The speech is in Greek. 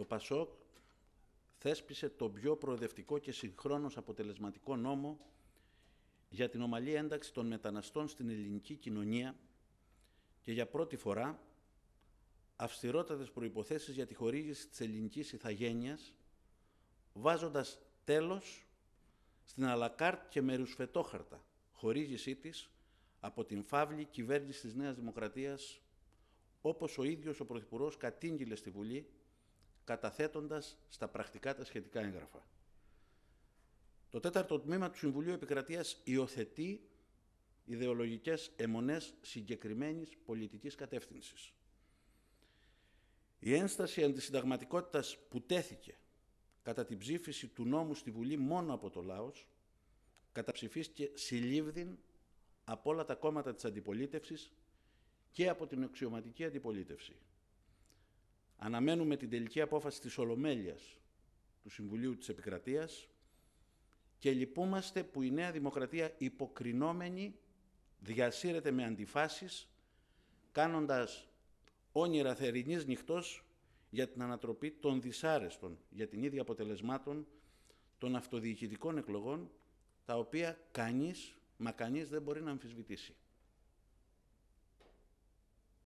Το ΠΑΣΟΚ θέσπισε τον πιο προοδευτικό και συγχρόνως αποτελεσματικό νόμο για την ομαλή ένταξη των μεταναστών στην ελληνική κοινωνία και για πρώτη φορά αυστηρότατες προϋποθέσεις για τη χορήγηση της ελληνικής ηθαγένειας, βάζοντας τέλος στην αλακάρτ και μερουσφετόχαρτα χορήγησή της από την φαύλη κυβέρνηση της Νέας Δημοκρατίας, όπως ο ίδιος ο Πρωθυπουργός κατήγγειλε στη Βουλή καταθέτοντας στα πρακτικά τα σχετικά έγγραφα. Το τέταρτο τμήμα του Συμβουλίου Επικρατείας υιοθετεί ιδεολογικές εμονές συγκεκριμένης πολιτικής κατεύθυνσης. Η ένσταση αντισυνταγματικότητας που τέθηκε κατά την ψήφιση του νόμου στη Βουλή μόνο από το λαός, καταψηφίστηκε συλλήβδην από όλα τα κόμματα της αντιπολίτευσης και από την αξιωματική αντιπολίτευση. Αναμένουμε την τελική απόφαση της Ολομέλειας του Συμβουλίου της Επικρατείας και λυπούμαστε που η Νέα Δημοκρατία υποκρινόμενη διασύρεται με αντιφάσεις κάνοντας όνειρα θερινής νυχτός για την ανατροπή των δυσάρεστων, για την ίδια αποτελεσμάτων των αυτοδιοικητικών εκλογών, τα οποία κανείς, μα κανείς δεν μπορεί να αμφισβητήσει.